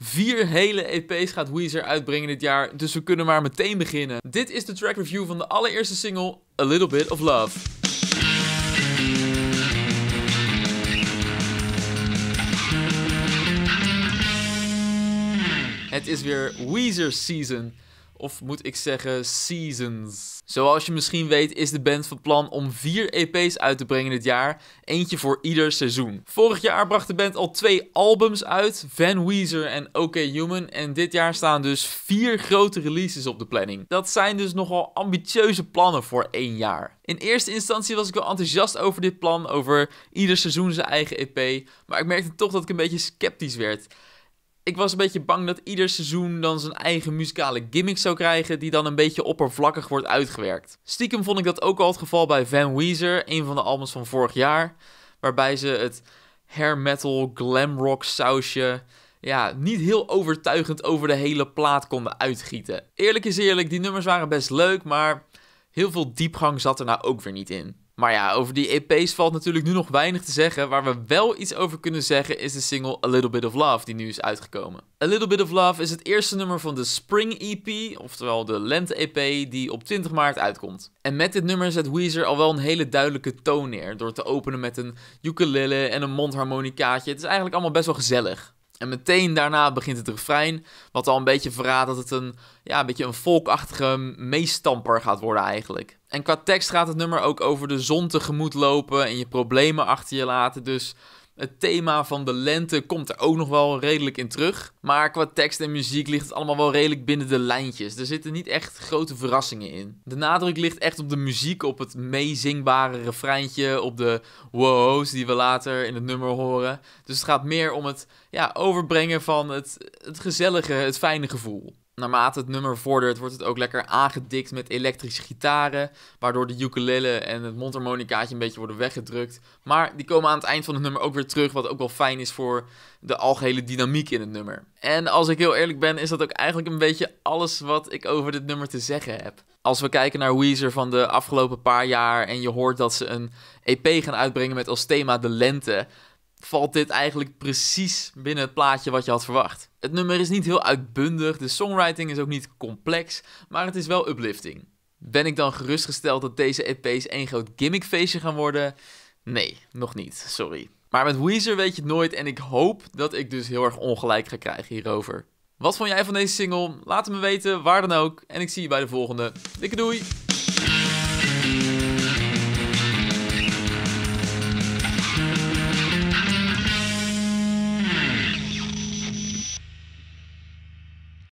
Vier hele EP's gaat Weezer uitbrengen dit jaar, dus we kunnen maar meteen beginnen. Dit is de track review van de allereerste single, A Little Bit of Love. Het is weer Weezer season. Of moet ik zeggen seasons? Zoals je misschien weet is de band van plan om vier EP's uit te brengen dit jaar. Eentje voor ieder seizoen. Vorig jaar bracht de band al twee albums uit. Van Weezer en OK Human. En dit jaar staan dus vier grote releases op de planning. Dat zijn dus nogal ambitieuze plannen voor één jaar. In eerste instantie was ik wel enthousiast over dit plan. Over ieder seizoen zijn eigen EP. Maar ik merkte toch dat ik een beetje sceptisch werd ik was een beetje bang dat ieder seizoen dan zijn eigen muzikale gimmick zou krijgen, die dan een beetje oppervlakkig wordt uitgewerkt. Stiekem vond ik dat ook al het geval bij Van Weezer, een van de albums van vorig jaar, waarbij ze het hair metal, glam rock sausje ja, niet heel overtuigend over de hele plaat konden uitgieten. Eerlijk is eerlijk, die nummers waren best leuk, maar heel veel diepgang zat er nou ook weer niet in. Maar ja, over die EP's valt natuurlijk nu nog weinig te zeggen. Waar we wel iets over kunnen zeggen is de single A Little Bit of Love die nu is uitgekomen. A Little Bit of Love is het eerste nummer van de Spring EP, oftewel de Lente EP, die op 20 maart uitkomt. En met dit nummer zet Weezer al wel een hele duidelijke toon neer, door te openen met een ukulele en een mondharmonicaatje. Het is eigenlijk allemaal best wel gezellig. En meteen daarna begint het refrein, wat al een beetje verraadt dat het een, ja, een beetje een volkachtige meestamper gaat worden eigenlijk. En qua tekst gaat het nummer ook over de zon tegemoet lopen en je problemen achter je laten, dus het thema van de lente komt er ook nog wel redelijk in terug. Maar qua tekst en muziek ligt het allemaal wel redelijk binnen de lijntjes. Er zitten niet echt grote verrassingen in. De nadruk ligt echt op de muziek, op het meezingbare refreintje, op de wow's die we later in het nummer horen. Dus het gaat meer om het ja, overbrengen van het, het gezellige, het fijne gevoel naarmate het nummer vordert, wordt het ook lekker aangedikt met elektrische gitaren. Waardoor de ukulele en het mondharmonicaatje een beetje worden weggedrukt. Maar die komen aan het eind van het nummer ook weer terug. Wat ook wel fijn is voor de algehele dynamiek in het nummer. En als ik heel eerlijk ben, is dat ook eigenlijk een beetje alles wat ik over dit nummer te zeggen heb. Als we kijken naar Weezer van de afgelopen paar jaar en je hoort dat ze een EP gaan uitbrengen met als thema de lente valt dit eigenlijk precies binnen het plaatje wat je had verwacht. Het nummer is niet heel uitbundig, de songwriting is ook niet complex, maar het is wel uplifting. Ben ik dan gerustgesteld dat deze EP's één groot gimmickfeestje gaan worden? Nee, nog niet, sorry. Maar met Weezer weet je het nooit en ik hoop dat ik dus heel erg ongelijk ga krijgen hierover. Wat vond jij van deze single? Laat het me weten, waar dan ook. En ik zie je bij de volgende. Dikke doei!